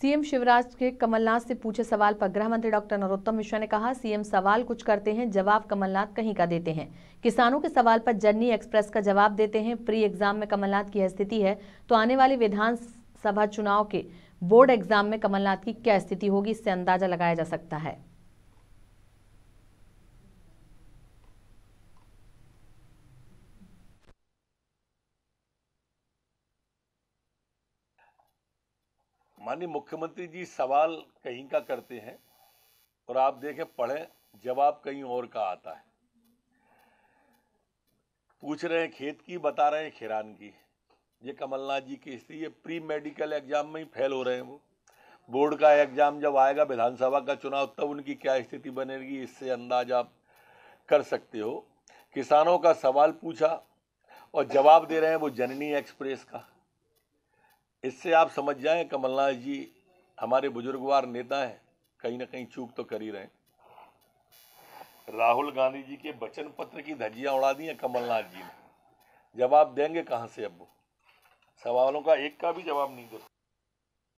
CM Shivraj के कमलनाथ से पूछे सवाल पर गृह मंत्री डॉक्टर नरोत्तम मिश्रा ने कहा सीएम सवाल कुछ करते हैं जवाब कमलनाथ कहीं का देते हैं किसानों के सवाल पर जर्नी एक्सप्रेस का जवाब देते हैं प्री एग्जाम में कमलनाथ की यह स्थिति है तो आने वाले विधानसभा चुनाव के बोर्ड एग्जाम में कमलनाथ की क्या स्थिति होगी इससे अंदाजा लगाया जा सकता है माननीय मुख्यमंत्री जी सवाल कहीं का करते हैं और आप देखें पढ़ें जवाब कहीं और का आता है पूछ रहे हैं खेत की बता रहे हैं खिरान की ये कमलनाथ जी की स्थिति ये प्री मेडिकल एग्जाम में ही फेल हो रहे हैं वो बोर्ड का एग्जाम जब आएगा विधानसभा का चुनाव तब उनकी क्या स्थिति बनेगी इससे अंदाज आप कर सकते हो किसानों का सवाल पूछा और जवाब दे रहे हैं वो जननी एक्सप्रेस का इससे आप समझ जाएं कमलनाथ जी हमारे बुजुर्गवार नेता हैं कहीं ना कहीं चूक तो कर ही रहे राहुल गांधी जी के वचन पत्र की धज्जियां उड़ा दी हैं कमलनाथ जी ने जवाब देंगे कहाँ से अब सवालों का एक का भी जवाब नहीं दे